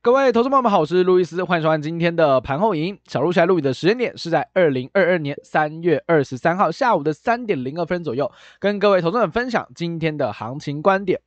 各位投资朋友们好，我是路易斯，欢迎收看今天的盘后营。小鹿起来录影的时间点是在二零二二年三月二十三号下午的三点零二分左右，跟各位投资们分享今天的行情观点。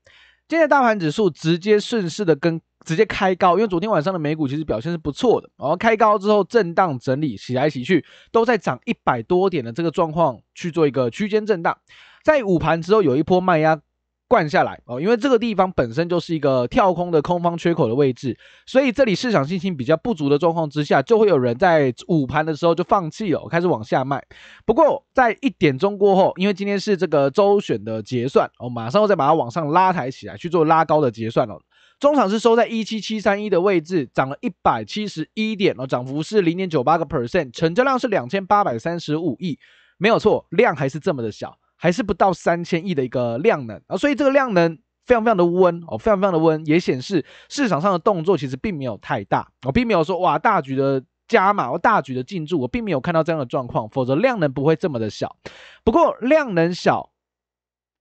今天大盘指数直接顺势的跟。直接开高，因为昨天晚上的美股其实表现是不错的，然后开高之后震荡整理，洗来洗去都在涨一百多点的这个状况去做一个区间震荡，在午盘之后有一波卖压灌下来哦，因为这个地方本身就是一个跳空的空方缺口的位置，所以这里市场信心比较不足的状况之下，就会有人在午盘的时候就放弃了，开始往下卖。不过在一点钟过后，因为今天是这个周选的结算，我马上再把它往上拉抬起来去做拉高的结算了。中场是收在一七七三一的位置，涨了一百七十一点，哦，涨幅是零点九八个 percent，成交量是两千八百三十五亿，没有错，量还是这么的小，还是不到三千亿的一个量能啊，所以这个量能非常非常的温哦，非常非常的温，也显示市场上的动作其实并没有太大，我并没有说哇大局的加码，或大举的进驻，我并没有看到这样的状况，否则量能不会这么的小，不过量能小。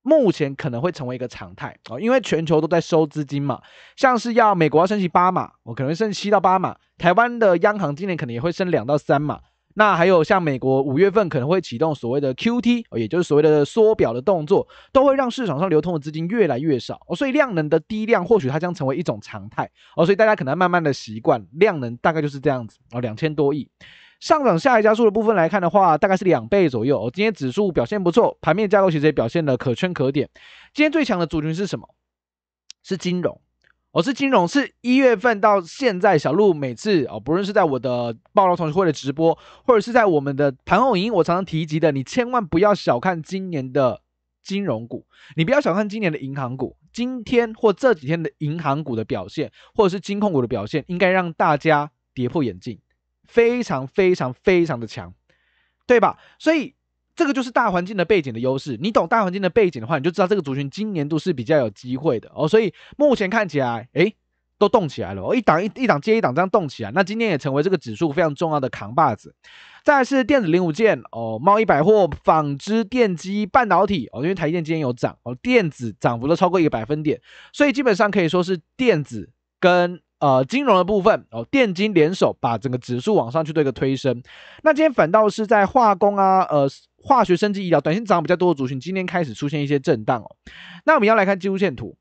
目前可能会成为一个常态哦，因为全球都在收资金嘛，像是要美国要升息八码，我可能升七到八码，台湾的央行今年可能也会升两到三码，那还有像美国五月份可能会启动所谓的 QT，也就是所谓的缩表的动作，都会让市场上流通的资金越来越少，所以量能的低量或许它将成为一种常态哦，所以大家可能慢慢的习惯，量能大概就是这样子哦，两千多亿。上涨下移加速的部分来看的话，大概是两倍左右。今天指数表现不错，盘面架构其实也表现的可圈可点。今天最强的主群是什么？是金融，哦，是金融，是一月份到现在，小鹿每次哦，不论是在我的暴龙同学会的直播，或者是在我们的盘后营，我常常提及的，你千万不要小看今年的金融股，你不要小看今年的银行股，今天或这几天的银行股的表现，或者是金控股的表现，应该让大家跌破眼镜。非常非常非常的强，对吧？所以这个就是大环境的背景的优势。你懂大环境的背景的话，你就知道这个族群今年度是比较有机会的哦。所以目前看起来，哎，都动起来了哦，一档一一档接一档这样动起来。那今天也成为这个指数非常重要的扛把子。再是电子零五件哦，贸易百货、纺织、电机、半导体哦，因为台电今天有涨哦，电子涨幅都超过一个百分点，所以基本上可以说是电子跟。呃，金融的部分哦，电金联手把整个指数往上去做一个推升。那今天反倒是在化工啊、呃，化学、生技、医疗短线涨比较多的族群，今天开始出现一些震荡哦。那我们要来看技术线图，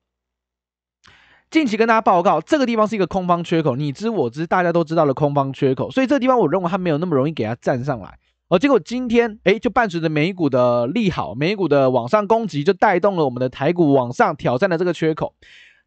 近期跟大家报告，这个地方是一个空方缺口，你知我知，大家都知道的空方缺口，所以这个地方我认为它没有那么容易给它站上来哦。结果今天哎，就伴随着美股的利好，美股的往上攻击，就带动了我们的台股往上挑战的这个缺口。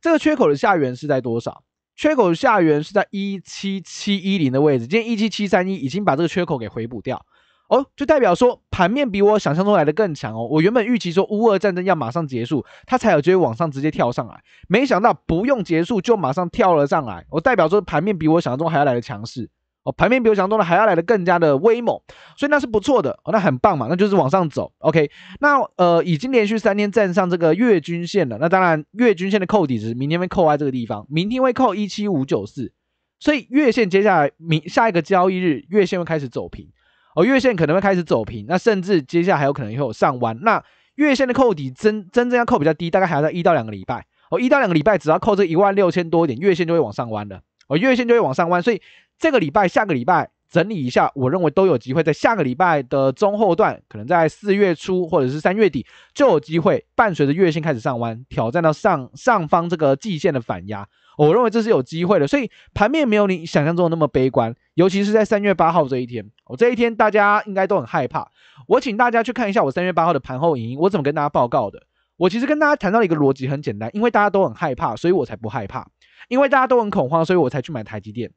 这个缺口的下缘是在多少？缺口下缘是在一七七一零的位置，今天一七七三一已经把这个缺口给回补掉，哦，就代表说盘面比我想象中来的更强哦。我原本预期说乌俄战争要马上结束，它才有机会往上直接跳上来，没想到不用结束就马上跳了上来，我代表说盘面比我想象中还要来的强势。哦，盘面比我翔多了，还要来的更加的威猛，所以那是不错的，那很棒嘛，那就是往上走。OK，那呃，已经连续三天站上这个月均线了，那当然月均线的扣底值，明天会扣在这个地方，明天会扣一七五九四，所以月线接下来明下一个交易日，月线会开始走平，哦，月线可能会开始走平，那甚至接下来还有可能会有上弯，那月线的扣底真真正要扣比较低，大概还要在一到两个礼拜，哦，一到两个礼拜只要扣这一万六千多点，月线就会往上弯了。哦，月线就会往上弯，所以。这个礼拜、下个礼拜整理一下，我认为都有机会。在下个礼拜的中后段，可能在四月初或者是三月底就有机会，伴随着月线开始上弯，挑战到上上方这个季线的反压。我认为这是有机会的，所以盘面没有你想象中的那么悲观。尤其是在三月八号这一天，我这一天大家应该都很害怕。我请大家去看一下我三月八号的盘后影音，我怎么跟大家报告的。我其实跟大家谈到一个逻辑很简单，因为大家都很害怕，所以我才不害怕；因为大家都很恐慌，所以我才去买台积电。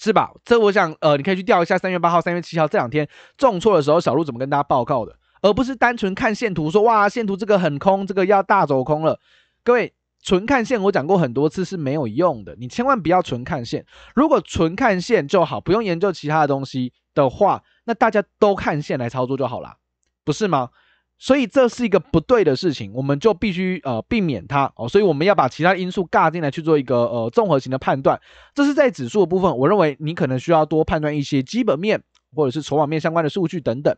是吧？这我想，呃，你可以去调一下三月八号、三月七号这两天重挫的时候，小鹿怎么跟大家报告的，而不是单纯看线图说哇，线图这个很空，这个要大走空了。各位，纯看线我讲过很多次是没有用的，你千万不要纯看线。如果纯看线就好，不用研究其他的东西的话，那大家都看线来操作就好啦，不是吗？所以这是一个不对的事情，我们就必须呃避免它哦。所以我们要把其他因素尬进来去做一个呃综合型的判断。这是在指数的部分，我认为你可能需要多判断一些基本面或者是筹码面相关的数据等等。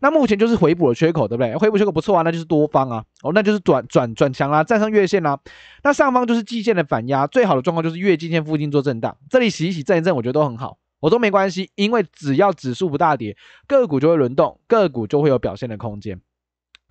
那目前就是回补的缺口，对不对？回补缺口不错啊，那就是多方啊，哦，那就是转转转强啦，站上月线啦。那上方就是季线的反压，最好的状况就是月季线附近做震荡。这里洗一洗震一震，我觉得都很好，我都没关系，因为只要指数不大跌，个股就会轮动，个股就会有表现的空间。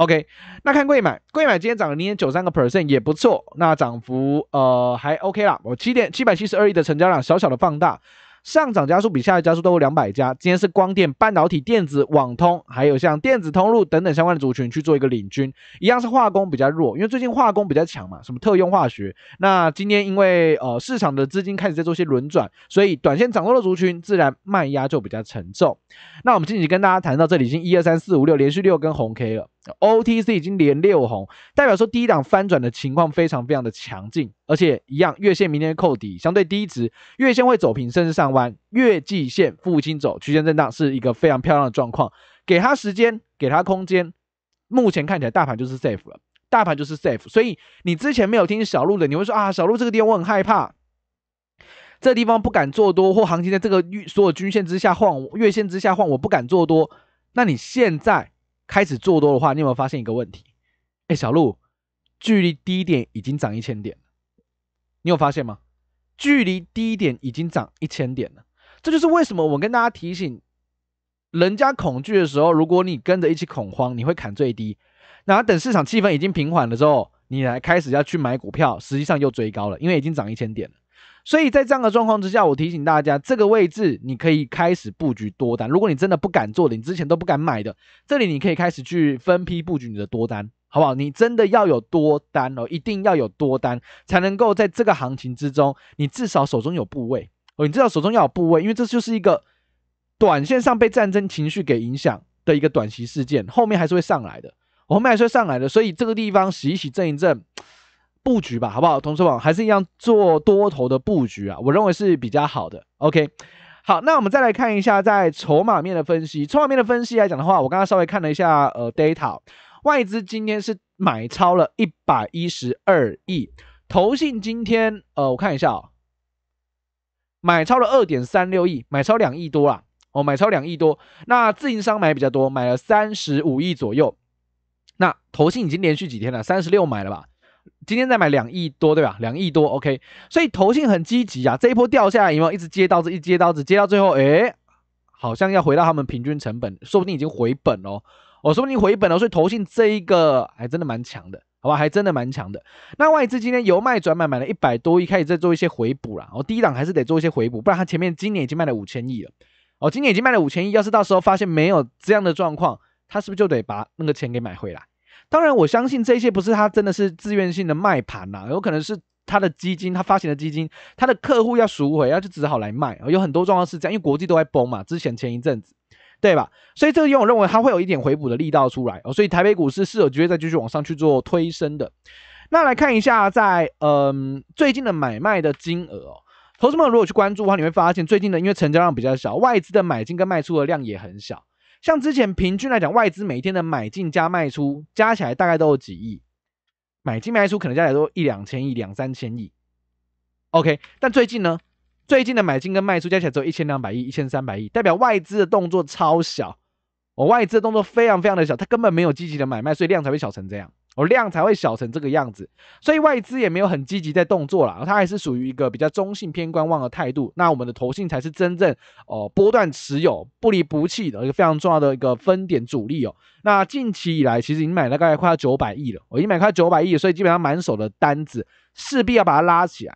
OK，那看贵买，贵买今天涨了零点九三个 percent，也不错。那涨幅呃还 OK 啦，我七点七百七十二亿的成交量，小小的放大，上涨加速比下跌加速都有两百家。今天是光电、半导体、电子、网通，还有像电子通路等等相关的族群去做一个领军。一样是化工比较弱，因为最近化工比较强嘛，什么特用化学。那今天因为呃市场的资金开始在做些轮转，所以短线涨多的族群自然卖压就比较沉重。那我们近期跟大家谈到这里，已经一二三四五六连续六根红 K 了。O T C 已经连六红，代表说低档翻转的情况非常非常的强劲，而且一样月线明天扣底，相对低值月线会走平甚至上弯，月季线附近走，区间震荡是一个非常漂亮的状况，给它时间，给它空间，目前看起来大盘就是 safe 了，大盘就是 safe，所以你之前没有听小路的，你会说啊，小路这个地方我很害怕，这地方不敢做多，或行情在这个所有均线之下晃，月线之下晃，我不敢做多，那你现在。开始做多的话，你有没有发现一个问题？哎，小鹿，距离低点已经涨一千点了，你有发现吗？距离低点已经涨一千点了，这就是为什么我跟大家提醒，人家恐惧的时候，如果你跟着一起恐慌，你会砍最低。那等市场气氛已经平缓了之后，你来开始要去买股票，实际上又追高了，因为已经涨一千点了。所以在这样的状况之下，我提醒大家，这个位置你可以开始布局多单。如果你真的不敢做的，你之前都不敢买的，这里你可以开始去分批布局你的多单，好不好？你真的要有多单哦，一定要有多单，才能够在这个行情之中，你至少手中有部位哦，你至少手中要有部位，因为这就是一个短线上被战争情绪给影响的一个短期事件，后面还是会上来的，后面还是会上来的，所以这个地方洗一洗，震一震。布局吧，好不好？同时网还是一样做多头的布局啊，我认为是比较好的。OK，好，那我们再来看一下在筹码面的分析。筹码面的分析来讲的话，我刚刚稍微看了一下，呃，data，外资今天是买超了112亿，投信今天呃，我看一下，买超了2.36亿，买超两亿多啦，哦，买超两亿多。那自营商买比较多，买了35亿左右。那投信已经连续几天了，三十六买了吧？今天再买两亿多，对吧？两亿多，OK。所以投信很积极啊，这一波掉下来以后，一直接刀子，一接刀子，接到最后，哎，好像要回到他们平均成本，说不定已经回本哦，哦，说不定回本了。所以投信这一个还真的蛮强的，好吧？还真的蛮强的。那外资今天由卖转买，买了一百多亿，开始在做一些回补了。哦，第一档还是得做一些回补，不然他前面今年已经卖了五千亿了。哦，今年已经卖了五千亿，要是到时候发现没有这样的状况，他是不是就得把那个钱给买回来？当然，我相信这些不是他真的是自愿性的卖盘呐，有可能是他的基金，他发行的基金，他的客户要赎回，然后就只好来卖。有很多状况是这样，因为国际都在崩嘛，之前前一阵子，对吧？所以这个，我认为它会有一点回补的力道出来哦，所以台北股市是有机会再继续往上去做推升的。那来看一下，在嗯最近的买卖的金额哦，投资们如果去关注的话，你会发现最近的因为成交量比较小，外资的买进跟卖出的量也很小。像之前平均来讲，外资每一天的买进加卖出加起来大概都有几亿，买进卖出可能加起来都一两千亿、两三千亿。OK，但最近呢，最近的买进跟卖出加起来只有一千两百亿、一千三百亿，代表外资的动作超小，我外资的动作非常非常的小，它根本没有积极的买卖，所以量才会小成这样。哦，量才会小成这个样子，所以外资也没有很积极在动作了，它还是属于一个比较中性偏观望的态度。那我们的投信才是真正哦，波段持有不离不弃的一个非常重要的一个分点主力哦。那近期以来，其实已经买了大概快要九百亿了，已经买快九百亿，所以基本上满手的单子势必要把它拉起来。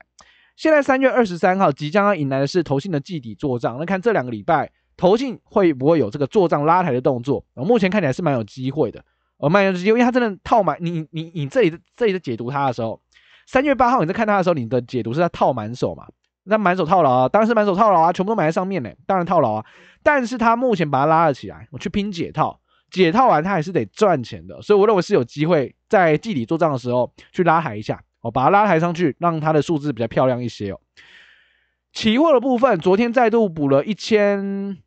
现在三月二十三号即将要迎来的是投信的季底做账，那看这两个礼拜投信会不会有这个做账拉抬的动作？目前看起来是蛮有机会的。而慢牛，是因为它真的套满你，你你这里这里的解读它的时候，三月八号你在看它的时候，你的解读是在套满手嘛？那满手套牢啊，当然是满手套牢啊，全部都买在上面呢，当然套牢啊。但是它目前把它拉了起来，我去拼解套，解套完它还是得赚钱的，所以我认为是有机会在季底做账的时候去拉抬一下，我把它拉抬上去，让它的数字比较漂亮一些哦。期货的部分，昨天再度补了一千。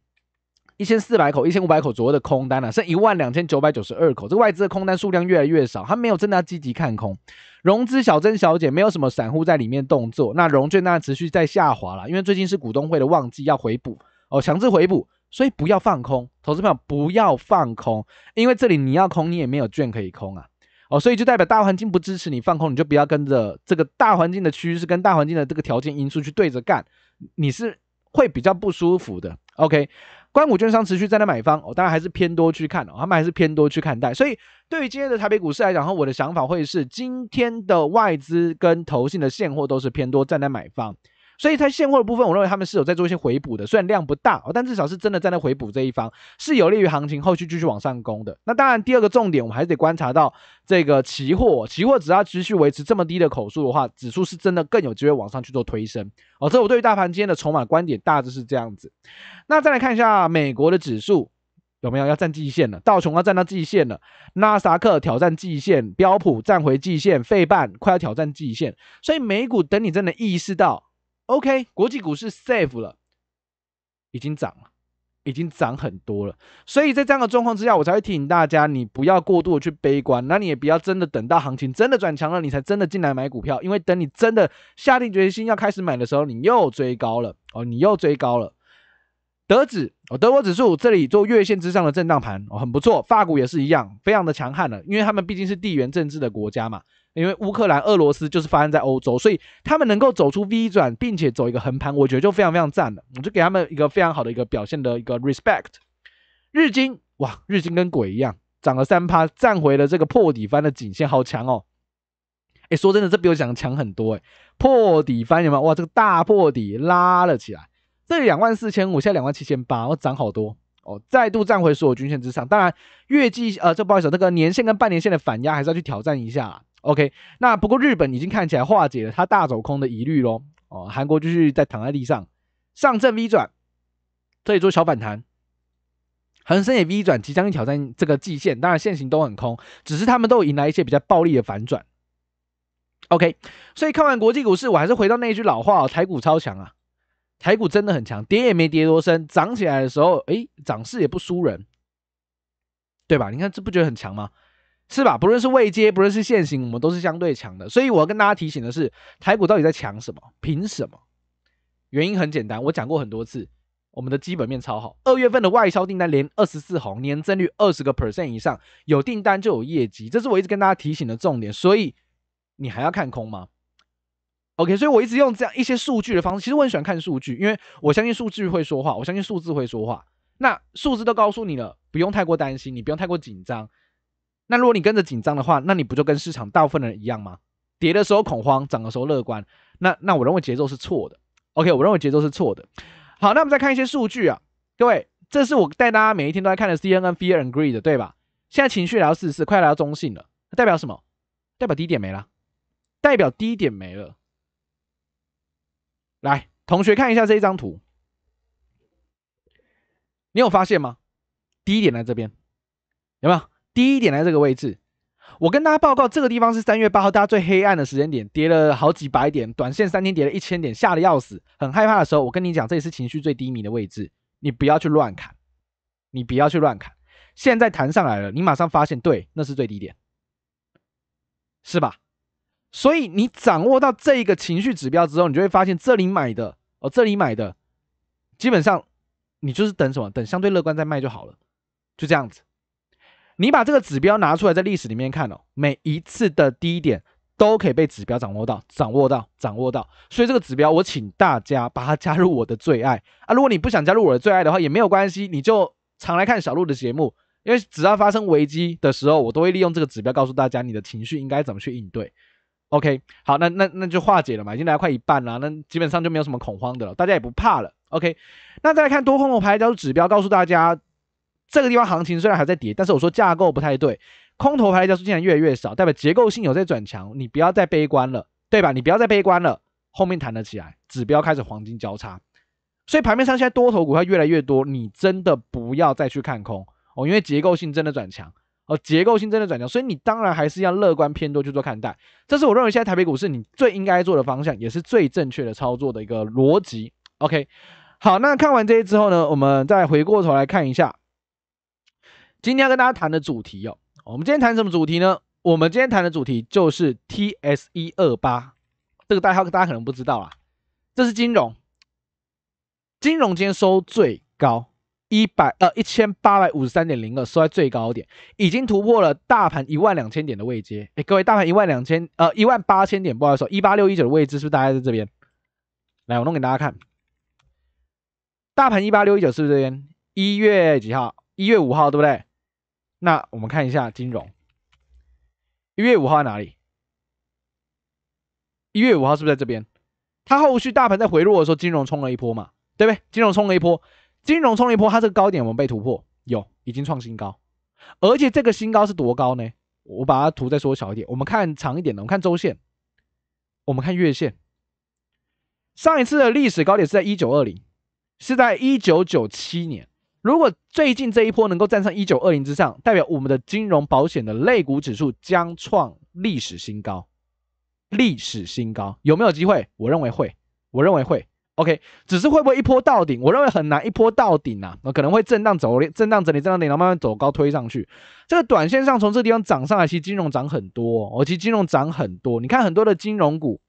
一千四百口、一千五百口左右的空单了，剩一万两千九百九十二口。这个外资的空单数量越来越少，它没有真的积极看空。融资小张小姐没有什么散户在里面动作。那融券呢，持续在下滑了，因为最近是股东会的旺季，要回补哦，强制回补，所以不要放空，投资友不要放空，因为这里你要空，你也没有券可以空啊。哦，所以就代表大环境不支持你放空，你就不要跟着这个大环境的趋势，跟大环境的这个条件因素去对着干，你是会比较不舒服的。OK。关谷券商持续站在买方，哦，当然还是偏多去看哦，他们还是偏多去看待，所以对于今天的台北股市来讲，我的想法会是今天的外资跟投信的现货都是偏多站在买方。所以在现货的部分，我认为他们是有在做一些回补的，虽然量不大，但至少是真的站在回补这一方，是有利于行情后续继续往上攻的。那当然，第二个重点，我们还是得观察到这个期货，期货只要持续维持这么低的口数的话，指数是真的更有机会往上去做推升。哦，这我对于大盘今天的筹码观点大致是这样子。那再来看一下美国的指数有没有要站季线了？道琼要站到季线了，纳斯达克挑战季线，标普站回季线，费半快要挑战季线。所以美股等你真的意识到。OK，国际股市 safe 了，已经涨了，已经涨很多了。所以在这样的状况之下，我才会提醒大家，你不要过度的去悲观，那你也不要真的等到行情真的转强了，你才真的进来买股票。因为等你真的下定决心要开始买的时候，你又追高了哦，你又追高了。德指，哦，德国指数这里做月线之上的震荡盘哦，很不错。法股也是一样，非常的强悍了，因为他们毕竟是地缘政治的国家嘛。因为乌克兰、俄罗斯就是发生在欧洲，所以他们能够走出 V 转，并且走一个横盘，我觉得就非常非常赞了。我就给他们一个非常好的一个表现的一个 respect。日经哇，日经跟鬼一样，涨了三趴，站回了这个破底翻的颈线，好强哦！哎，说真的，这比我讲强很多哎。破底翻有有？哇，这个大破底拉了起来，这两万四千五现在两万七千八，我涨好多哦，再度站回所有均线之上。当然，月季呃，这不好意思，那个年线跟半年线的反压还是要去挑战一下。OK，那不过日本已经看起来化解了它大走空的疑虑喽。哦，韩国继续在躺在地上，上证 V 转，这里做小反弹。恒生也 V 转，即将挑战这个季线，当然现行都很空，只是他们都迎来一些比较暴力的反转。OK，所以看完国际股市，我还是回到那句老话，台股超强啊，台股真的很强，跌也没跌多深，涨起来的时候，哎，涨势也不输人，对吧？你看这不觉得很强吗？是吧？不论是未接，不论是现行，我们都是相对强的。所以我要跟大家提醒的是，台股到底在强什么？凭什么？原因很简单，我讲过很多次，我们的基本面超好。二月份的外销订单连二十四红，年增率二十个 percent 以上，有订单就有业绩，这是我一直跟大家提醒的重点。所以你还要看空吗？OK，所以我一直用这样一些数据的方式。其实我很喜欢看数据，因为我相信数据会说话，我相信数字会说话。那数字都告诉你了，不用太过担心，你不用太过紧张。那如果你跟着紧张的话，那你不就跟市场部分的人一样吗？跌的时候恐慌，涨的时候乐观，那那我认为节奏是错的。OK，我认为节奏是错的。好，那我们再看一些数据啊，各位，这是我带大家每一天都在看的 CNN Fear and Greed，对吧？现在情绪来到四四，快要来到中性了，代表什么？代表低点没了，代表低点没了。来，同学看一下这一张图，你有发现吗？低点在这边，有没有？第一点在这个位置，我跟大家报告，这个地方是三月八号大家最黑暗的时间点，跌了好几百点，短线三天跌了一千点，吓得要死，很害怕的时候，我跟你讲，这里是情绪最低迷的位置，你不要去乱砍，你不要去乱砍。现在弹上来了，你马上发现，对，那是最低点，是吧？所以你掌握到这一个情绪指标之后，你就会发现，这里买的，哦，这里买的，基本上你就是等什么，等相对乐观再卖就好了，就这样子。你把这个指标拿出来，在历史里面看哦，每一次的低点都可以被指标掌握到，掌握到，掌握到。所以这个指标，我请大家把它加入我的最爱啊！如果你不想加入我的最爱的话，也没有关系，你就常来看小鹿的节目，因为只要发生危机的时候，我都会利用这个指标告诉大家你的情绪应该怎么去应对。OK，好，那那那就化解了嘛，已经来快一半了，那基本上就没有什么恐慌的了，大家也不怕了。OK，那再来看多空的拍照指标，告诉大家。这个地方行情虽然还在跌，但是我说架构不太对，空头排列要素竟然越来越少，代表结构性有在转强，你不要再悲观了，对吧？你不要再悲观了，后面弹得起来，指标开始黄金交叉，所以盘面上现在多头股票越来越多，你真的不要再去看空哦，因为结构性真的转强哦，结构性真的转强，所以你当然还是要乐观偏多去做看待，这是我认为现在台北股市你最应该做的方向，也是最正确的操作的一个逻辑。OK，好，那看完这些之后呢，我们再回过头来看一下。今天要跟大家谈的主题哦，我们今天谈什么主题呢？我们今天谈的主题就是 T S e 二八这个代号，大家可能不知道啊。这是金融，金融今天收最高一百呃一千八百五十三点零二，收在最高点，已经突破了大盘一万两千点的位阶。哎，各位大盘一万两千呃一万八千点，不好意思一八六一九的位置是不是大概在这边？来，我弄给大家看，大盘一八六一九是不是这边？一月几号？一月五号对不对？那我们看一下金融，一月五号在哪里？一月五号是不是在这边？它后续大盘在回落的时候，金融冲了一波嘛，对不对？金融冲了一波，金融冲一波，它这个高点我们被突破，有已经创新高，而且这个新高是多高呢？我把它图再缩小一点，我们看长一点的，我们看周线，我们看月线。上一次的历史高点是在一九二零，是在一九九七年。如果最近这一波能够站上一九二零之上，代表我们的金融保险的类股指数将创历史新高。历史新高有没有机会？我认为会，我认为会。OK，只是会不会一波到顶？我认为很难一波到顶啊，那可能会震荡走，震荡整理，震荡整理，然后慢慢走高推上去。这个短线上从这地方涨上来，其实金融涨很多，哦，其实金融涨很多。你看很多的金融股，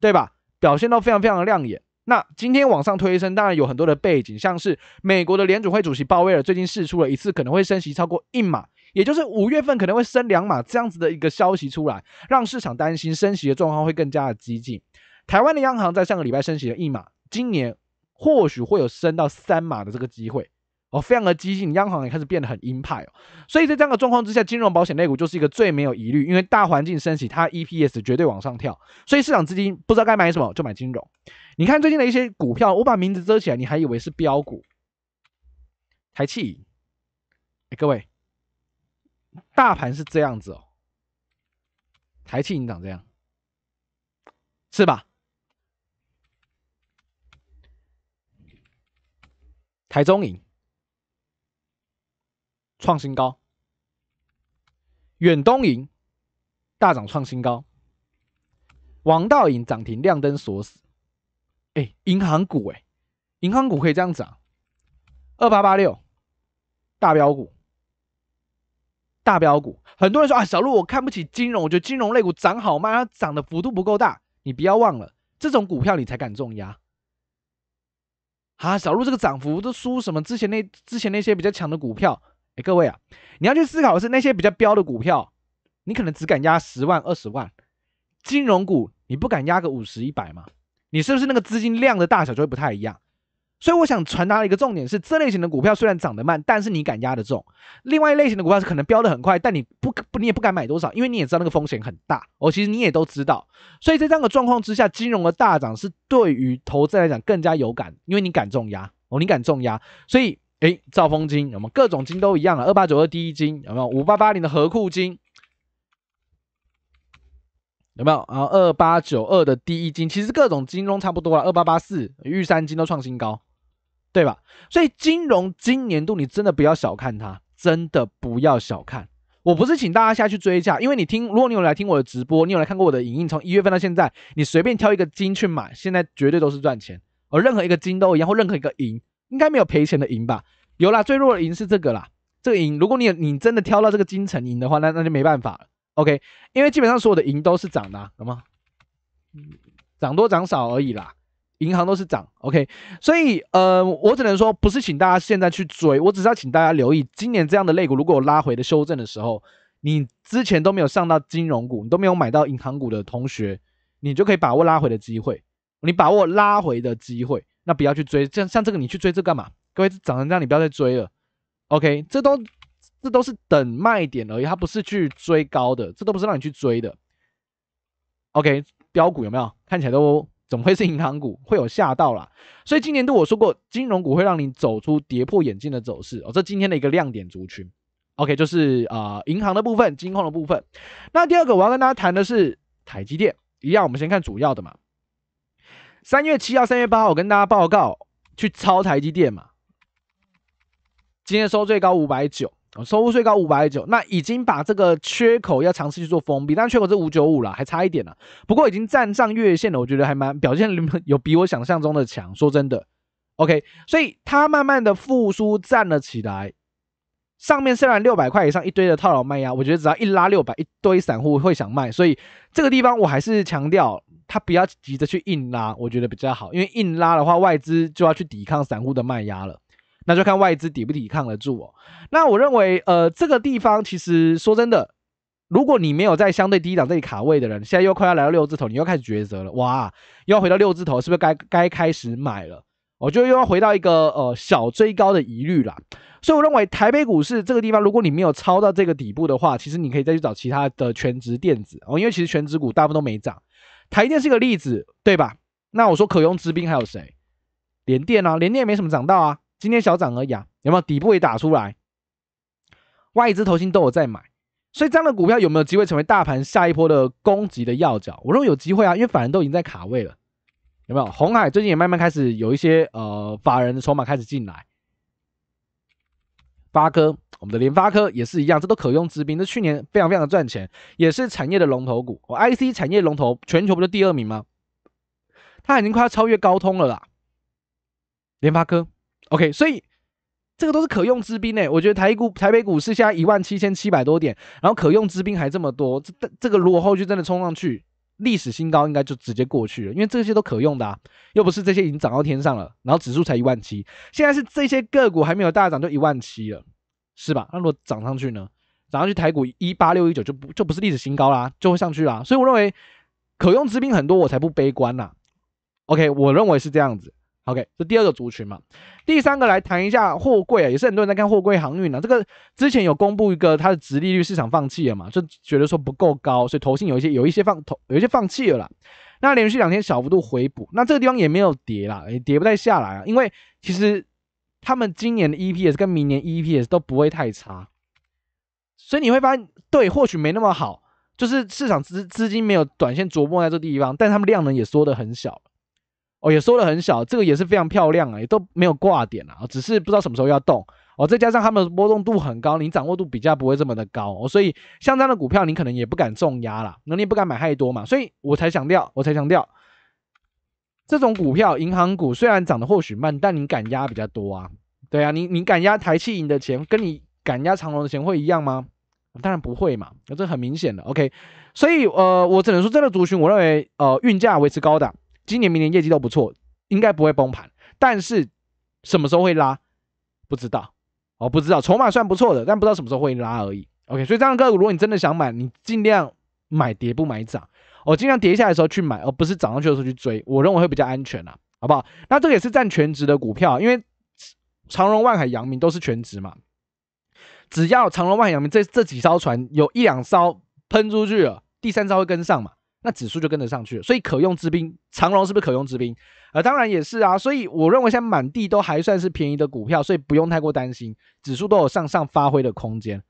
对吧？表现都非常非常的亮眼。那今天往上推升，当然有很多的背景，像是美国的联储会主席鲍威尔最近释出了一次可能会升息超过一码，也就是五月份可能会升两码这样子的一个消息出来，让市场担心升息的状况会更加的激进。台湾的央行在上个礼拜升息了一码，今年或许会有升到三码的这个机会。非常的激进，央行也开始变得很鹰派哦，所以在这样的状况之下，金融保险类股就是一个最没有疑虑，因为大环境升起，它 EPS 绝对往上跳，所以市场资金不知道该买什么，就买金融。你看最近的一些股票，我把名字遮起来，你还以为是标股？台气，哎，各位，大盘是这样子哦，台气营长这样，是吧？台中营，创新高，远东银大涨创新高，王道银涨停亮灯锁死。哎，银行股哎，银行股可以这样涨，二八八六大标股，大标股。很多人说啊，小鹿我看不起金融，我觉得金融类股涨好慢，它涨的幅度不够大。你不要忘了，这种股票你才敢重压。啊，小鹿这个涨幅都输什么？之前那之前那些比较强的股票。哎，各位啊，你要去思考的是那些比较标的股票，你可能只敢压十万、二十万；金融股你不敢压个五十一百嘛？你是不是那个资金量的大小就会不太一样？所以我想传达的一个重点是，这类型的股票虽然涨得慢，但是你敢压得重；另外一类型的股票是可能标的很快，但你不不你也不敢买多少，因为你也知道那个风险很大。哦，其实你也都知道。所以在这样的状况之下，金融的大涨是对于投资来讲更加有感，因为你敢重压哦，你敢重压，所以。哎，造风金，我有？各种金都一样了。二八九二第一金有没有？五八八零的和库金有没有？啊，二八九二的第一金，其实各种金融差不多了。二八八四玉三金都创新高，对吧？所以金融今年度你真的不要小看它，真的不要小看。我不是请大家下去追价，因为你听，如果你有来听我的直播，你有来看过我的影印，从一月份到现在，你随便挑一个金去买，现在绝对都是赚钱。而任何一个金都一样，或任何一个银。应该没有赔钱的赢吧？有啦，最弱的赢是这个啦。这个赢，如果你你真的挑到这个金城银的话，那那就没办法了。OK，因为基本上所有的银都是涨的，好吗？涨多涨少而已啦，银行都是涨。OK，所以呃，我只能说不是请大家现在去追，我只是要请大家留意，今年这样的类股如果拉回的修正的时候，你之前都没有上到金融股，你都没有买到银行股的同学，你就可以把握拉回的机会。你把握拉回的机会。那不要去追，像像这个你去追这干嘛？各位涨成这样，你不要再追了。OK，这都这都是等卖点而已，它不是去追高的，这都不是让你去追的。OK，标股有没有？看起来都怎么会是银行股会有吓到啦。所以今年度我说过，金融股会让你走出跌破眼镜的走势哦，这今天的一个亮点族群。OK，就是啊银行的部分、金控的部分。那第二个我要跟大家谈的是台积电，一样我们先看主要的嘛。三月七号、三月八号，我跟大家报告，去抄台积电嘛。今天收最高五百九，收最高五百九，那已经把这个缺口要尝试去做封闭，但缺口是五九五了，还差一点了。不过已经站上月线了，我觉得还蛮表现有比我想象中的强。说真的，OK，所以它慢慢的复苏站了起来。上面虽然六百块以上一堆的套牢卖压，我觉得只要一拉六百，一堆散户会想卖，所以这个地方我还是强调。他不要急着去硬拉，我觉得比较好，因为硬拉的话，外资就要去抵抗散户的卖压了。那就看外资抵不抵抗得住哦。那我认为，呃，这个地方其实说真的，如果你没有在相对低档这里卡位的人，现在又快要来到六字头，你又开始抉择了，哇，又要回到六字头，是不是该该开始买了？我就又要回到一个呃小追高的疑虑啦。所以我认为，台北股市这个地方，如果你没有抄到这个底部的话，其实你可以再去找其他的全职电子哦，因为其实全职股大部分都没涨。台电是个例子，对吧？那我说可用之兵还有谁？联电啊，联电也没什么涨到啊，今天小涨而已。啊，有没有底部也打出来？外资投信都有在买，所以这样的股票有没有机会成为大盘下一波的攻击的要角？我认为有机会啊，因为法人都已经在卡位了。有没有红海？最近也慢慢开始有一些呃法人的筹码开始进来。发科，我们的联发科也是一样，这都可用资兵。这去年非常非常的赚钱，也是产业的龙头股。我 IC 产业龙头，全球不就第二名吗？他已经快要超越高通了啦。联发科，OK，所以这个都是可用之兵诶。我觉得台股、台北股市现在一万七千七百多点，然后可用之兵还这么多，这这个如果后续真的冲上去。历史新高应该就直接过去了，因为这些都可用的啊，又不是这些已经涨到天上了，然后指数才一万七，现在是这些个股还没有大涨就一万七了，是吧？那如果涨上去呢？涨上去台股一八六一九就不就不是历史新高啦，就会上去啦，所以我认为可用之兵很多，我才不悲观啦。OK，我认为是这样子。OK，这第二个族群嘛，第三个来谈一下货柜啊，也是很多人在看货柜航运啊。这个之前有公布一个它的直利率市场放弃了嘛，就觉得说不够高，所以投信有一些有一些放投有一些放弃了啦。那连续两天小幅度回补，那这个地方也没有跌啦，也跌不太下来啊，因为其实他们今年的 EPS 跟明年 EPS 都不会太差，所以你会发现对或许没那么好，就是市场资资金没有短线琢磨在这地方，但他们量能也缩得很小。哦，也收的很小，这个也是非常漂亮啊，也都没有挂点啊，只是不知道什么时候要动哦。再加上它们波动度很高，你掌握度比较不会这么的高哦，所以像这样的股票，你可能也不敢重压啦，那你不敢买太多嘛，所以我才强调，我才强调，这种股票，银行股虽然涨得或许慢，但你敢压比较多啊。对啊，你你敢压台气银的钱，跟你敢压长隆的钱会一样吗？当然不会嘛，这很明显的。OK，所以呃，我只能说，这个族群，我认为呃，运价维持高档。今年、明年业绩都不错，应该不会崩盘，但是什么时候会拉，不知道哦，不知道。筹码算不错的，但不知道什么时候会拉而已。OK，所以这的个股，如果你真的想买，你尽量买跌不买涨，哦，尽量跌下来的时候去买，而不是涨上去的时候去追，我认为会比较安全啊，好不好？那这个也是占全值的股票，因为长荣、万海、阳明都是全值嘛，只要长荣、万海、阳明这这几艘船有一两艘喷出去了，第三艘会跟上嘛。那指数就跟得上去了，所以可用之兵长龙是不是可用之兵？呃，当然也是啊。所以我认为现在满地都还算是便宜的股票，所以不用太过担心，指数都有向上发挥的空间。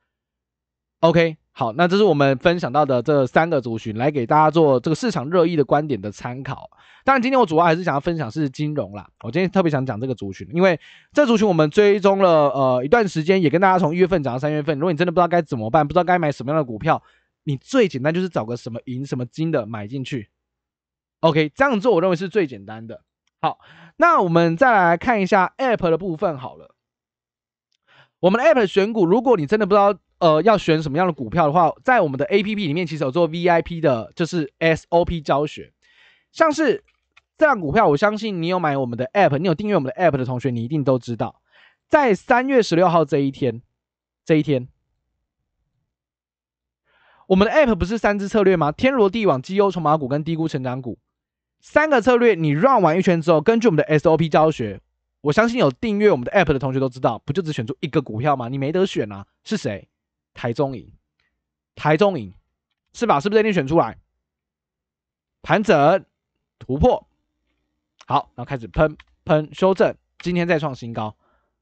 OK，好，那这是我们分享到的这三个族群，来给大家做这个市场热议的观点的参考。当然，今天我主要还是想要分享是金融啦。我今天特别想讲这个族群，因为这族群我们追踪了呃一段时间，也跟大家从一月份讲到三月份。如果你真的不知道该怎么办，不知道该买什么样的股票。你最简单就是找个什么银什么金的买进去，OK，这样做我认为是最简单的。好，那我们再来看一下 App 的部分好了。我们的 App 选股，如果你真的不知道呃要选什么样的股票的话，在我们的 APP 里面其实有做 VIP 的，就是 SOP 教学。像是这档股票，我相信你有买我们的 App，你有订阅我们的 App 的同学，你一定都知道，在三月十六号这一天，这一天。我们的 App 不是三只策略吗？天罗地网绩优筹码股跟低估成长股三个策略，你 run 完一圈之后，根据我们的 SOP 教学，我相信有订阅我们的 App 的同学都知道，不就只选出一个股票吗？你没得选啊！是谁？台中银。台中银是吧？是不是一定选出来？盘整突破，好，然后开始喷喷修正，今天再创新高，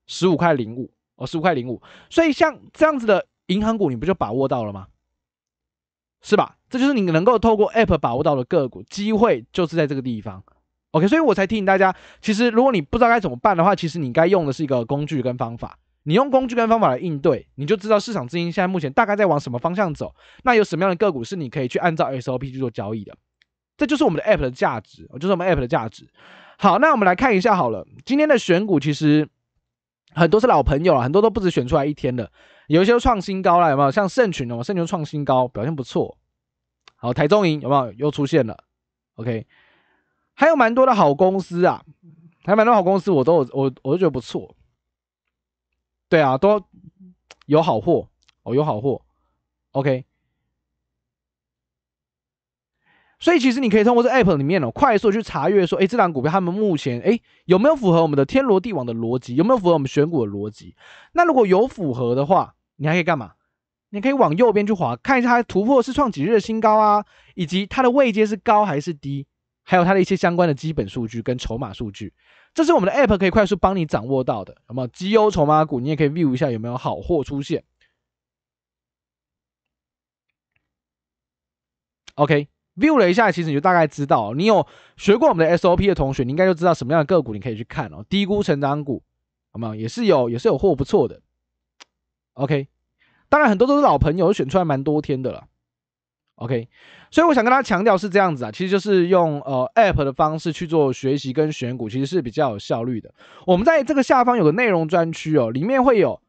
十五块零五哦，十五块零五。所以像这样子的银行股，你不就把握到了吗？是吧？这就是你能够透过 App 把握到的个股机会，就是在这个地方。OK，所以我才提醒大家，其实如果你不知道该怎么办的话，其实你该用的是一个工具跟方法。你用工具跟方法来应对，你就知道市场资金现在目前大概在往什么方向走，那有什么样的个股是你可以去按照 SOP 去做交易的。这就是我们的 App 的价值，就是我们 App 的价值。好，那我们来看一下好了，今天的选股其实很多是老朋友，了，很多都不止选出来一天的。有一些创新高了，有没有？像圣群哦，圣群创新高，表现不错。好，台中营有没有？又出现了。OK，还有蛮多的好公司啊，还蛮多好公司，我都我我都觉得不错。对啊，都有好货哦，有好货。OK，所以其实你可以通过这 app 里面哦，快速去查阅说，哎，这档股票他们目前哎有没有符合我们的天罗地网的逻辑？有没有符合我们选股的逻辑？那如果有符合的话，你还可以干嘛？你可以往右边去滑，看一下它突破是创几日的新高啊，以及它的位阶是高还是低，还有它的一些相关的基本数据跟筹码数据，这是我们的 App 可以快速帮你掌握到的。有没有绩优筹码股？你也可以 View 一下有没有好货出现。OK，View 了一下，其实你就大概知道。你有学过我们的 SOP 的同学，你应该就知道什么样的个股你可以去看哦。低估成长股，有没有？也是有，也是有货不错的。OK，当然很多都是老朋友，选出来蛮多天的了。OK，所以我想跟大家强调是这样子啊，其实就是用呃 App 的方式去做学习跟选股，其实是比较有效率的。我们在这个下方有个内容专区哦，里面会有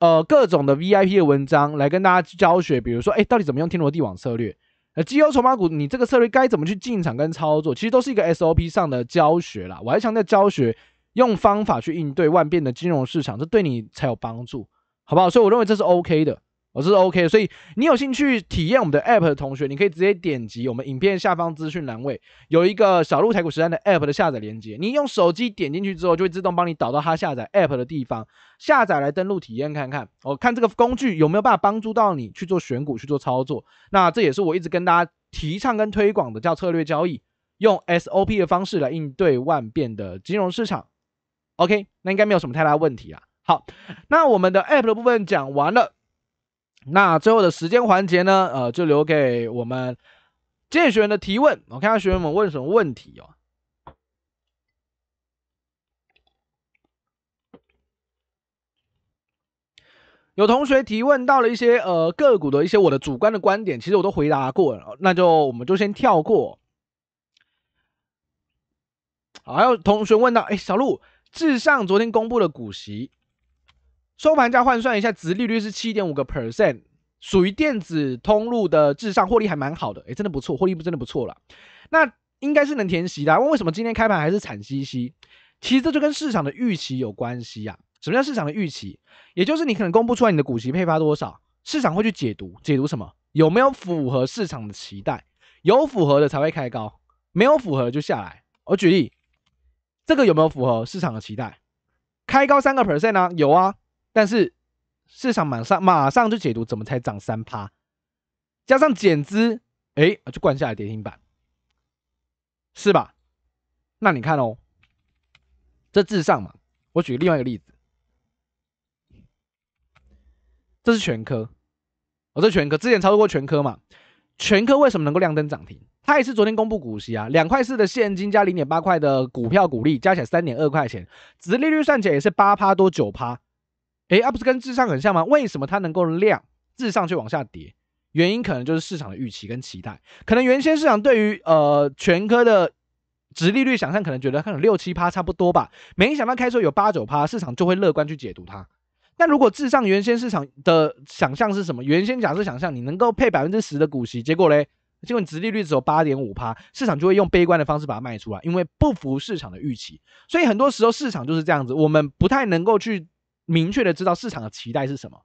呃各种的 VIP 的文章来跟大家教学，比如说哎到底怎么用天罗地网策略，呃绩优筹码股你这个策略该怎么去进场跟操作，其实都是一个 SOP 上的教学啦。我还强调教学用方法去应对万变的金融市场，这对你才有帮助。好不好？所以我认为这是 OK 的，我是 OK。所以你有兴趣体验我们的 App 的同学，你可以直接点击我们影片下方资讯栏位，有一个小鹿台股实战的 App 的下载链接。你用手机点进去之后，就会自动帮你导到它下载 App 的地方，下载来登录体验看看。我看这个工具有没有办法帮助到你去做选股、去做操作。那这也是我一直跟大家提倡跟推广的，叫策略交易，用 SOP 的方式来应对万变的金融市场。OK，那应该没有什么太大问题啊。好，那我们的 App 的部分讲完了，那最后的时间环节呢？呃，就留给我们见学员的提问。我看下学员们问什么问题哦。有同学提问到了一些呃个股的一些我的主观的观点，其实我都回答过了，那就我们就先跳过。还有同学问到，哎，小陆，至上昨天公布的股息。收盘价换算一下，值利率是七点五个 percent，属于电子通路的至上获利还蛮好的，哎，真的不错，获利真的不错了。那应该是能填息的。问为什么今天开盘还是惨兮兮？其实这就跟市场的预期有关系呀。什么叫市场的预期？也就是你可能公布出来你的股息配发多少，市场会去解读，解读什么？有没有符合市场的期待？有符合的才会开高，没有符合就下来。我举例，这个有没有符合市场的期待？开高三个 percent 啊？有啊。但是市场马上马上就解读，怎么才涨三趴？加上减资，哎，就灌下来跌停板，是吧？那你看哦，这至上嘛。我举另外一个例子，这是全科，我这全科之前操作过全科嘛？全科为什么能够亮灯涨停？它也是昨天公布股息啊，两块四的现金加零点八块的股票股利，加起来三点二块钱，折利率算起来也是八趴多九趴。哎，它不是跟智上很像吗？为什么它能够亮，智上却往下跌？原因可能就是市场的预期跟期待。可能原先市场对于呃全科的，直利率想象可能觉得可能六七趴差不多吧，没想到开出有八九趴，市场就会乐观去解读它。但如果智上原先市场的想象是什么？原先假设想象你能够配百分之十的股息，结果嘞，结果你直利率只有八点五趴，市场就会用悲观的方式把它卖出来，因为不符市场的预期。所以很多时候市场就是这样子，我们不太能够去。明确的知道市场的期待是什么，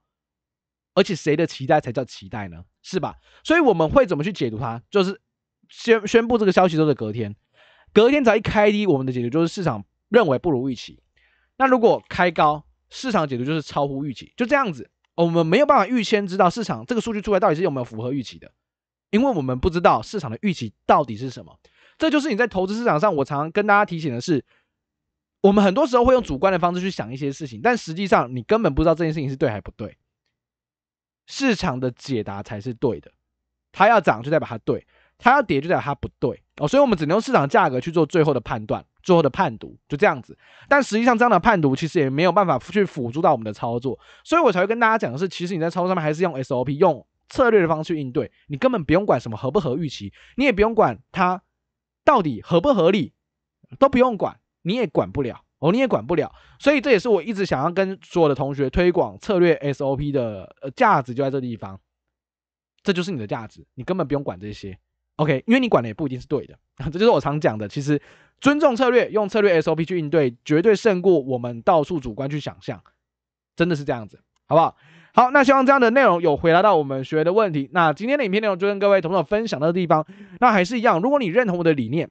而且谁的期待才叫期待呢？是吧？所以我们会怎么去解读它？就是宣宣布这个消息都是隔天，隔天只要一开低，我们的解读就是市场认为不如预期；那如果开高，市场解读就是超乎预期。就这样子，我们没有办法预先知道市场这个数据出来到底是有没有符合预期的，因为我们不知道市场的预期到底是什么。这就是你在投资市场上，我常跟大家提醒的是。我们很多时候会用主观的方式去想一些事情，但实际上你根本不知道这件事情是对还不对。市场的解答才是对的，它要涨就代表它对，它要跌就代表它不对哦。所以，我们只能用市场价格去做最后的判断、最后的判读，就这样子。但实际上，这样的判读其实也没有办法去辅助到我们的操作，所以我才会跟大家讲的是，其实你在操作上面还是用 SOP、用策略的方式去应对，你根本不用管什么合不合预期，你也不用管它到底合不合理，都不用管。你也管不了哦，你也管不了，所以这也是我一直想要跟所有的同学推广策略 SOP 的呃价值就在这地方，这就是你的价值，你根本不用管这些，OK，因为你管的也不一定是对的，这就是我常讲的，其实尊重策略，用策略 SOP 去应对，绝对胜过我们到处主观去想象，真的是这样子，好不好？好，那希望这样的内容有回答到我们学的问题，那今天的影片内容就跟各位同学分享的地方，那还是一样，如果你认同我的理念。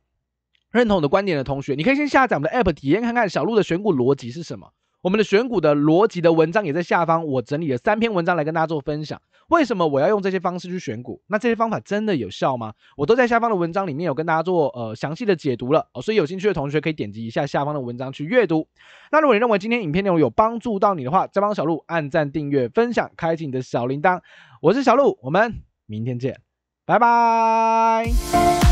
认同我的观点的同学，你可以先下载我们的 App 体验看看小鹿的选股逻辑是什么。我们的选股的逻辑的文章也在下方，我整理了三篇文章来跟大家做分享。为什么我要用这些方式去选股？那这些方法真的有效吗？我都在下方的文章里面有跟大家做呃详细的解读了哦。所以有兴趣的同学可以点击一下下方的文章去阅读。那如果你认为今天影片内容有帮助到你的话，再帮小鹿按赞、订阅、分享，开启你的小铃铛。我是小鹿，我们明天见，拜拜。